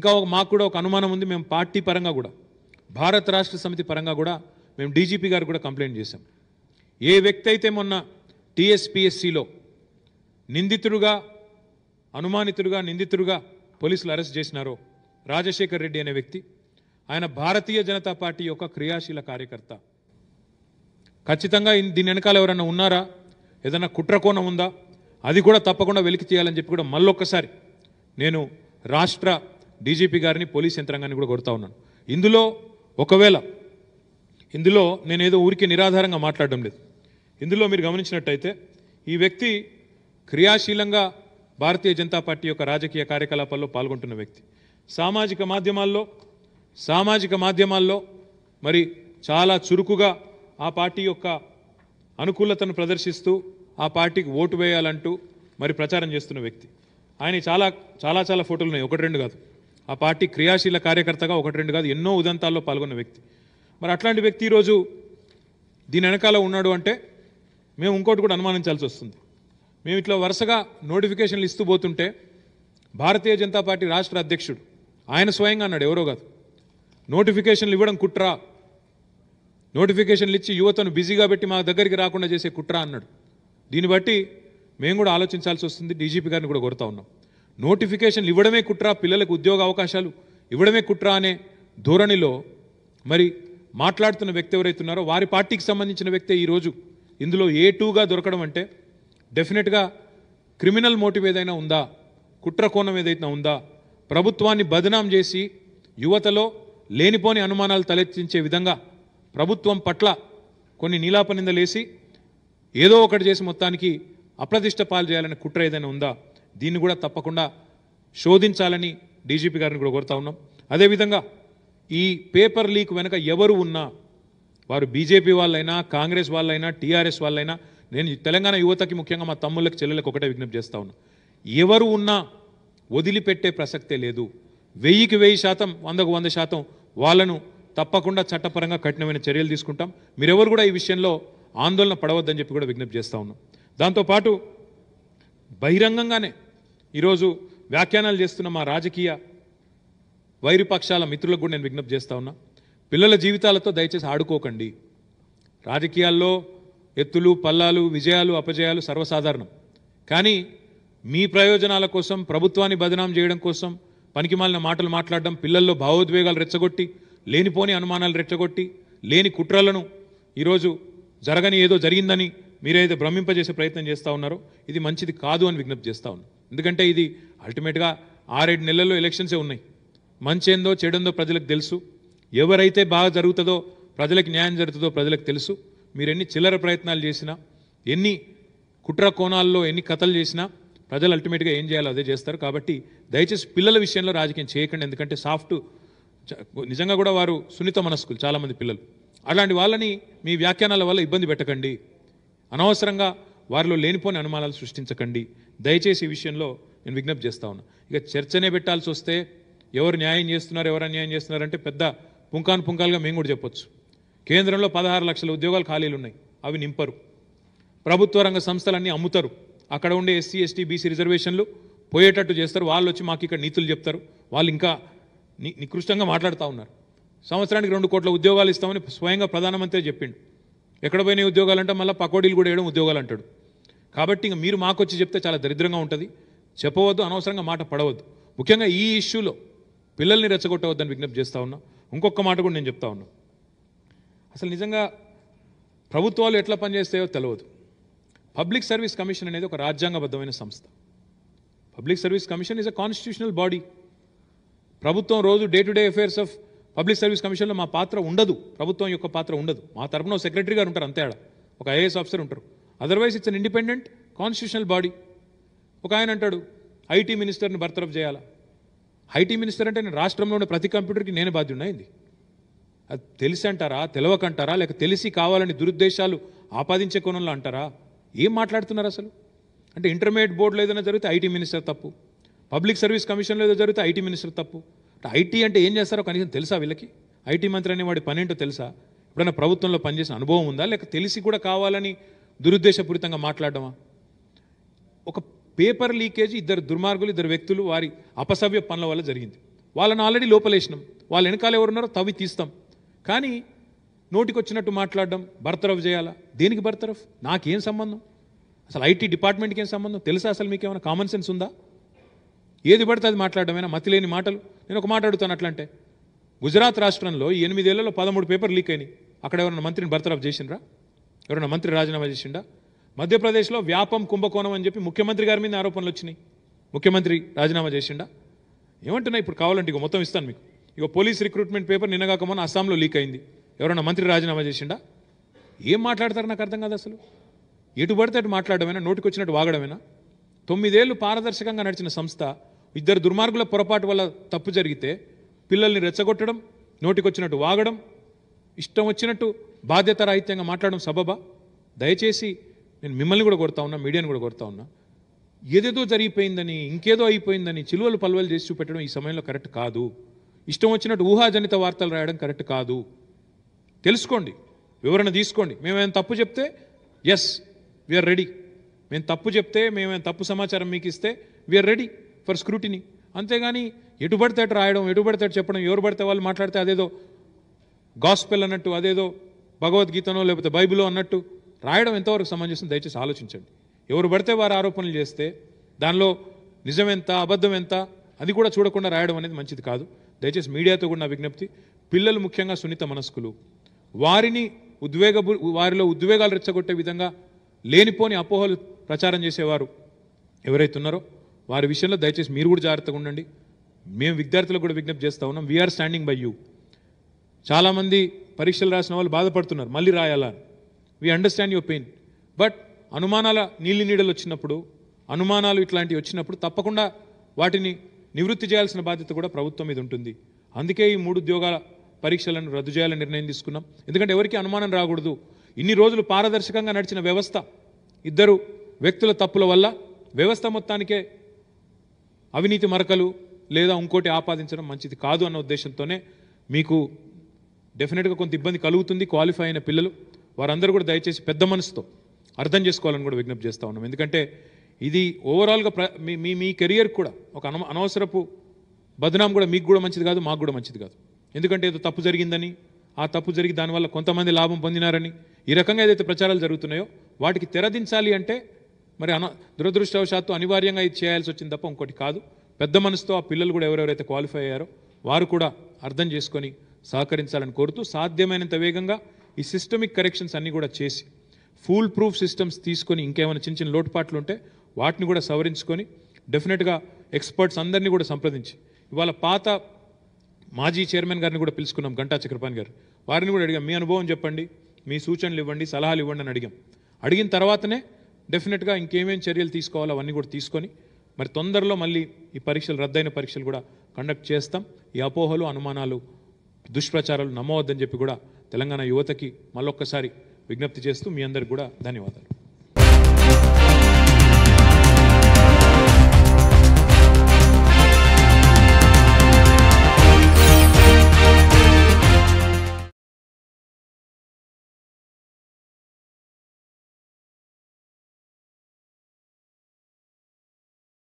ఇంకా ఒక మాకు కూడా ఒక అనుమానం ఉంది మేము పార్టీ పరంగా కూడా భారత రాష్ట్ర సమితి పరంగా కూడా మేము డీజీపీ గారు కూడా కంప్లైంట్ చేశాం ఏ వ్యక్తి అయితే మొన్న టీఎస్పిఎస్సిలో నిందితుడుగా అనుమానితుడుగా నిందితుడుగా పోలీసులు అరెస్ట్ చేసినారో రాజశేఖర్ రెడ్డి అనే వ్యక్తి ఆయన భారతీయ జనతా పార్టీ యొక్క క్రియాశీల కార్యకర్త ఖచ్చితంగా దీని వెనకాల ఎవరైనా ఉన్నారా ఏదైనా కుట్రకోణం ఉందా అది కూడా తప్పకుండా వెలికి తీయాలని చెప్పి కూడా మళ్ళొక్కసారి నేను రాష్ట్ర డీజీపీ గారిని పోలీస్ యంత్రాంగాన్ని కూడా కొడతా ఉన్నాను ఇందులో ఒకవేళ ఇందులో నేనేదో ఊరికి నిరాధారంగా మాట్లాడడం లేదు ఇందులో మీరు గమనించినట్టయితే ఈ వ్యక్తి క్రియాశీలంగా భారతీయ జనతా పార్టీ యొక్క రాజకీయ కార్యకలాపాల్లో పాల్గొంటున్న వ్యక్తి సామాజిక మాధ్యమాల్లో సామాజిక మాధ్యమాల్లో మరి చాలా చురుకుగా ఆ పార్టీ యొక్క అనుకూలతను ప్రదర్శిస్తూ ఆ పార్టీకి ఓటు వేయాలంటూ మరి ప్రచారం చేస్తున్న వ్యక్తి ఆయన చాలా చాలా చాలా ఫోటోలు ఉన్నాయి ఒకటి రెండు కాదు ఆ పార్టీ క్రియాశీల కార్యకర్తగా ఒకటి రెండు కాదు ఎన్నో ఉదంతాల్లో పాల్గొన్న వ్యక్తి మరి అట్లాంటి వ్యక్తి ఈరోజు దీని వెనకాల ఉన్నాడు అంటే మేము ఇంకోటి కూడా అనుమానించాల్సి వస్తుంది మేము ఇట్లా వరుసగా నోటిఫికేషన్లు ఇస్తూ పోతుంటే భారతీయ జనతా పార్టీ రాష్ట్ర అధ్యక్షుడు ఆయన స్వయంగా అన్నాడు ఎవరో కాదు నోటిఫికేషన్లు ఇవ్వడం కుట్రా నోటిఫికేషన్లు ఇచ్చి యువతను బిజీగా పెట్టి మా దగ్గరికి రాకుండా చేసే కుట్ర అన్నాడు దీన్ని బట్టి మేము కూడా ఆలోచించాల్సి వస్తుంది డీజీపీ గారిని కూడా కొడతా ఉన్నాం నోటిఫికేషన్లు ఇవ్వడమే కుట్ర పిల్లలకు ఉద్యోగ అవకాశాలు ఇవ్వడమే కుట్ర అనే ధోరణిలో మరి మాట్లాడుతున్న వ్యక్తి ఎవరైతున్నారో వారి పార్టీకి సంబంధించిన వ్యక్తే ఈరోజు ఇందులో ఏ టూగా దొరకడం అంటే డెఫినెట్గా క్రిమినల్ మోటివ్ ఏదైనా ఉందా కుట్ర కోణం ఏదైనా ఉందా ప్రభుత్వాన్ని బదనాం చేసి యువతలో లేనిపోని అనుమానాలు తలెత్తించే విధంగా ప్రభుత్వం పట్ల కొన్ని నీలాపనిందలేసి ఏదో ఒకటి చేసి మొత్తానికి అప్రతిష్ట పాలు చేయాలనే కుట్ర ఏదైనా ఉందా దీన్ని కూడా తప్పకుండా శోధించాలని డీజీపీ గారిని కూడా కోరుతా ఉన్నాం అదేవిధంగా ఈ పేపర్ లీక్ వెనుక ఎవరు ఉన్నా వారు బీజేపీ వాళ్ళైనా కాంగ్రెస్ వాళ్ళైనా టీఆర్ఎస్ వాళ్ళైనా నేను తెలంగాణ యువతకి ముఖ్యంగా మా తమ్ముళ్ళకి చెల్లెలకు ఒకటే విజ్ఞప్తి చేస్తా ఉన్నా ఎవరు ఉన్నా వదిలిపెట్టే ప్రసక్తే లేదు వెయ్యికి వెయ్యి శాతం వందకు వంద శాతం వాళ్ళను తప్పకుండా చట్టపరంగా కఠినమైన చర్యలు తీసుకుంటాం మీరెవరు కూడా ఈ విషయంలో ఆందోళన పడవద్దని చెప్పి కూడా విజ్ఞప్తి చేస్తా ఉన్నాం దాంతోపాటు బహిరంగంగానే ఈరోజు వ్యాఖ్యానాలు చేస్తున్న మా రాజకీయ వైరుపక్షాల మిత్రులకు కూడా నేను విజ్ఞప్తి చేస్తా ఉన్నా పిల్లల జీవితాలతో దయచేసి ఆడుకోకండి రాజకీయాల్లో ఎత్తులు పల్లాలు విజయాలు అపజయాలు సర్వసాధారణం కానీ మీ ప్రయోజనాల కోసం ప్రభుత్వాన్ని బదనాం చేయడం కోసం పనికిమాలిన మాటలు మాట్లాడడం పిల్లల్లో భావోద్వేగాలు రెచ్చగొట్టి లేనిపోని అనుమానాలు రెచ్చగొట్టి లేని కుట్రలను ఈరోజు జరగని ఏదో జరిగిందని మీరైతే భ్రమింపజేసే ప్రయత్నం చేస్తూ ఉన్నారో ఇది మంచిది కాదు అని విజ్ఞప్తి చేస్తూ ఉన్నాను ఎందుకంటే ఇది అల్టిమేట్గా ఆరేడు నెలల్లో ఎలక్షన్సే ఉన్నాయి మంచి ఏందో చెడుందో ప్రజలకు తెలుసు ఎవరైతే బాగా జరుగుతుందో ప్రజలకు న్యాయం జరుగుతుందో ప్రజలకు తెలుసు మీరు ఎన్ని చిల్లర ప్రయత్నాలు చేసినా ఎన్ని కుట్ర కోణాల్లో ఎన్ని కథలు చేసినా ప్రజలు అల్టిమేట్గా ఏం చేయాలో అదే చేస్తారు కాబట్టి దయచేసి పిల్లల విషయంలో రాజకీయం చేయకండి ఎందుకంటే సాఫ్ట్ నిజంగా కూడా వారు సున్నిత మనస్కులు చాలామంది పిల్లలు అలాంటి వాళ్ళని మీ వ్యాఖ్యానాల వల్ల ఇబ్బంది పెట్టకండి అనవసరంగా వారిలో లేనిపోని అనుమానాలు సృష్టించకండి దయచేసి ఈ విషయంలో నేను విజ్ఞప్తి చేస్తా ఉన్నా ఇక చర్చనే పెట్టాల్సి వస్తే ఎవరు న్యాయం చేస్తున్నారు ఎవరు అన్యాయం చేస్తున్నారంటే పెద్ద పుంకాను పుంకాలుగా మేము కూడా చెప్పొచ్చు కేంద్రంలో పదహారు లక్షల ఉద్యోగాలు ఖాళీలు ఉన్నాయి అవి నింపరు ప్రభుత్వ రంగ సంస్థలన్నీ అమ్ముతారు అక్కడ ఉండే ఎస్సీ ఎస్టీ బీసీ రిజర్వేషన్లు పోయేటట్టు చేస్తారు వాళ్ళు వచ్చి మాకు ఇక్కడ నీతులు చెప్తారు వాళ్ళు ఇంకా నికృష్టంగా మాట్లాడుతూ ఉన్నారు సంవత్సరానికి రెండు కోట్ల ఉద్యోగాలు ఇస్తామని స్వయంగా ప్రధానమంత్రి చెప్పిండు ఎక్కడ పోయినాయి ఉద్యోగాలు అంటే మళ్ళీ పకోడీలు కూడా వేయడం ఉద్యోగాలు అంటాడు కాబట్టి ఇంకా మీరు మాకు వచ్చి చెప్తే చాలా దరిద్రంగా ఉంటుంది చెప్పవద్దు అనవసరంగా మాట పడవద్దు ముఖ్యంగా ఈ ఇష్యూలో పిల్లల్ని రెచ్చగొట్టవద్దని విజ్ఞప్తి చేస్తూ ఉన్నా ఇంకొక మాట కూడా నేను చెప్తా ఉన్నా అసలు నిజంగా ప్రభుత్వాలు ఎట్లా పనిచేస్తాయో తెలియదు పబ్లిక్ సర్వీస్ కమిషన్ అనేది ఒక రాజ్యాంగబద్ధమైన సంస్థ public service commission is a constitutional body ప్రభుత్వం రోజు day to day affairs of public service కమిషన్లో మా పాత్ర ఉండదు ప్రభుత్వం యొక్క పాత్ర ఉండదు మా తరఫున సెక్రటరీ గారు ఉంటారు అంతే ఒక ఐఏఎస్ ఆఫీసర్ ఉంటారు otherwise it's an independent constitutional body ఒక ఆయన అంటాడు ఐటీ మినిస్టర్ని బర్తరఫ్ చేయాలా ఐటీ మినిస్టర్ అంటే నేను రాష్ట్రంలో ఉన్న ప్రతి కంప్యూటర్కి నేను బాధ్యుడైంది అది తెలిసి అంటారా తెలవకంటారా లేక తెలిసి కావాలని దురుద్దేశాలు ఆపాదించే కోణంలో అంటారా ఏం మాట్లాడుతున్నారు అసలు అంటే ఇంటర్మీడియట్ బోర్డులో ఏదైనా జరిగితే ఐటీ మినిస్టర్ తప్పు పబ్లిక్ సర్వీస్ కమిషన్లో ఏదో జరిగితే ఐటీ మినిస్టర్ తప్పు ఐటీ అంటే ఏం చేస్తారో కనీసం తెలుసా వీళ్ళకి ఐటీ మంత్రి అనే వాడి పనేంటో తెలుసా ఎప్పుడైనా ప్రభుత్వంలో పనిచేసిన అనుభవం ఉందా లేక తెలిసి కూడా కావాలని దురుద్దేశపూరితంగా మాట్లాడడమా ఒక పేపర్ లీకేజ్ ఇద్దరు దుర్మార్గులు ఇద్దరు వ్యక్తులు వారి అపసవ్య పనుల వల్ల జరిగింది వాళ్ళని ఆల్రెడీ లోపలేసినాం వాళ్ళ వెనకాల ఎవరున్నారో తవ్వి తీస్తాం కానీ నోటికొచ్చినట్టు మాట్లాడడం బర్తరఫ్ చేయాలా దేనికి బర్తరఫ్ నాకేం సంబంధం అసలు ఐటీ డిపార్ట్మెంట్కి ఏం సంబంధం తెలుసా అసలు మీకు ఏమైనా కామన్ సెన్స్ ఉందా ఏది పడితే అది మతి లేని మాటలు నేను ఒక మాట అట్లంటే గుజరాత్ రాష్ట్రంలో ఎనిమిదేళ్లలో పదమూడు పేపర్ లీక్ అయినాయి అక్కడ ఎవరైనా మంత్రిని బర్తరఫ్ చేసిండ్రా ఎవరైనా మంత్రి రాజీనామా చేసిండా మధ్యప్రదేశ్లో వ్యాపం కుంభకోణం అని చెప్పి ముఖ్యమంత్రి గారి మీద ఆరోపణలు వచ్చినాయి ముఖ్యమంత్రి రాజీనామా చేసిండా ఏమంటున్నా ఇప్పుడు కావాలంటే ఇక మొత్తం ఇస్తాను మీకు ఇక పోలీస్ రిక్రూట్మెంట్ పేపర్ నిన్నగాకమని అస్సాంలో లీక్ అయింది ఎవరైనా మంత్రి రాజీనామా చేసిండా ఏం మాట్లాడతారు నాకు అర్థం కాదు అసలు ఎటు పడితే అటు మాట్లాడడమేనా వచ్చినట్టు వాగడమేనా తొమ్మిదేళ్లు పారదర్శకంగా నడిచిన సంస్థ ఇద్దరు దుర్మార్గుల పొరపాటు వల్ల తప్పు జరిగితే పిల్లల్ని రెచ్చగొట్టడం నోటికొచ్చినట్టు వాగడం ఇష్టం వచ్చినట్టు బాధ్యత రాహిత్యంగా మాట్లాడడం సబబా దయచేసి నేను మిమ్మల్ని కూడా కొడతా ఉన్నా మీడియాని కూడా కొడతా ఉన్నా ఏదేదో జరిగిపోయిందని ఇంకేదో అయిపోయిందని చిలువలు పలువలు చేసి చూపెట్టడం ఈ సమయంలో కరెక్ట్ కాదు ఇష్టం వచ్చినట్టు ఊహాజనిత వార్తలు రాయడం కరెక్ట్ కాదు తెలుసుకోండి వివరణ తీసుకోండి మేమేమైనా తప్పు చెప్తే ఎస్ వీఆర్ రెడీ మేము తప్పు చెప్తే మేమేమైనా తప్పు సమాచారం మీకు ఇస్తే వీఆర్ రెడీ ఫర్ స్క్రూటినీ అంతేగాని ఎటు పడితే రాయడం ఎటు పడితే చెప్పడం ఎవరు పడితే వాళ్ళు మాట్లాడితే అదేదో గాస్పెల్ అన్నట్టు అదేదో భగవద్గీతనో లేకపోతే బైబిలో అన్నట్టు రాయడం ఎంతవరకు సమంజసం దయచేసి ఆలోచించండి ఎవరు పడితే వారు ఆరోపణలు చేస్తే దానిలో నిజం ఎంత అబద్ధం ఎంత అది కూడా చూడకుండా రాయడం అనేది మంచిది కాదు దయచేసి మీడియాతో కూడా నా విజ్ఞప్తి పిల్లలు ముఖ్యంగా సున్నిత మనస్కులు వారిని ఉద్వేగ వారిలో ఉద్వేగాలు రెచ్చగొట్టే విధంగా లేనిపోని అపోహలు ప్రచారం చేసేవారు ఎవరైతే ఉన్నారో వారి విషయంలో దయచేసి మీరు కూడా జాగ్రత్తగా ఉండండి మేము విద్యార్థులకు కూడా విజ్ఞప్తి చేస్తూ ఉన్నాం వీఆర్ స్టాండింగ్ బై యూ చాలామంది పరీక్షలు రాసిన వాళ్ళు బాధపడుతున్నారు మళ్ళీ రాయాలా we understand your pain but అనుమానాల నీళ్ళు నీడలు వచ్చినప్పుడు అనుమానాలు ఇట్లాంటివి వచ్చినప్పుడు తప్పకుండా వాటిని నివృత్తి చేయాల్సిన బాధ్యత కూడా ప్రభుత్వం మీద ఉంటుంది అందుకే ఈ మూడు ఉద్యోగాల పరీక్షలను రద్దు చేయాలని నిర్ణయం తీసుకున్నాం ఎందుకంటే ఎవరికి అనుమానం రాకూడదు ఇన్ని రోజులు పారదర్శకంగా నడిచిన వ్యవస్థ ఇద్దరు వ్యక్తుల తప్పుల వల్ల వ్యవస్థ మొత్తానికే అవినీతి మరకలు లేదా ఇంకోటి ఆపాదించడం మంచిది కాదు అన్న ఉద్దేశంతోనే మీకు డెఫినెట్గా కొంత ఇబ్బంది కలుగుతుంది క్వాలిఫై అయిన పిల్లలు వారందరూ కూడా దయచేసి పెద్ద మనసుతో అర్థం చేసుకోవాలని కూడా విజ్ఞప్తి చేస్తూ ఉన్నాం ఎందుకంటే ఇది ఓవరాల్గా మీ మీ మీ కెరియర్ కూడా ఒక అన అనవసరపు బదనాం కూడా మీకు కూడా మంచిది కాదు మాకు కూడా మంచిది కాదు ఎందుకంటే ఏదో తప్పు జరిగిందని ఆ తప్పు జరిగి దానివల్ల కొంతమంది లాభం పొందినారని ఈ రకంగా ఏదైతే ప్రచారాలు జరుగుతున్నాయో వాటికి తెరదించాలి అంటే మరి అన దురదృష్టవశాత్తు అనివార్యంగా ఇది చేయాల్సి వచ్చింది తప్ప ఇంకోటి కాదు పెద్ద మనసుతో ఆ పిల్లలు కూడా ఎవరెవరైతే క్వాలిఫై అయ్యారో వారు కూడా అర్థం చేసుకొని సహకరించాలని కోరుతూ సాధ్యమైనంత వేగంగా ఈ సిస్టమిక్ కరెక్షన్స్ అన్నీ కూడా చేసి ఫూల్ ప్రూఫ్ సిస్టమ్స్ తీసుకొని ఇంకేమైనా చిన్న చిన్న లోటుపాట్లు ఉంటే వాటిని కూడా సవరించుకొని డెఫినెట్గా ఎక్స్పర్ట్స్ అందరినీ కూడా సంప్రదించి ఇవాళ పాత మాజీ చైర్మన్ గారిని కూడా పిలుచుకున్నాం గంటా చక్రపాణి గారు వారిని కూడా అడిగాం మీ అనుభవం చెప్పండి మీ సూచనలు ఇవ్వండి సలహాలు ఇవ్వండి అని అడిగాం అడిగిన తర్వాతనే డెఫినెట్గా ఇంకేమేం చర్యలు తీసుకోవాలో అవన్నీ కూడా తీసుకొని మరి తొందరలో మళ్ళీ ఈ పరీక్షలు రద్దయిన పరీక్షలు కూడా కండక్ట్ చేస్తాం ఈ అపోహలు అనుమానాలు దుష్ప్రచారాలు నమ్మవద్దని చెప్పి కూడా తెలంగాణ యువతకి మళ్ళొక్కసారి విజ్ఞప్తి చేస్తూ మీ అందరికి కూడా ధన్యవాదాలు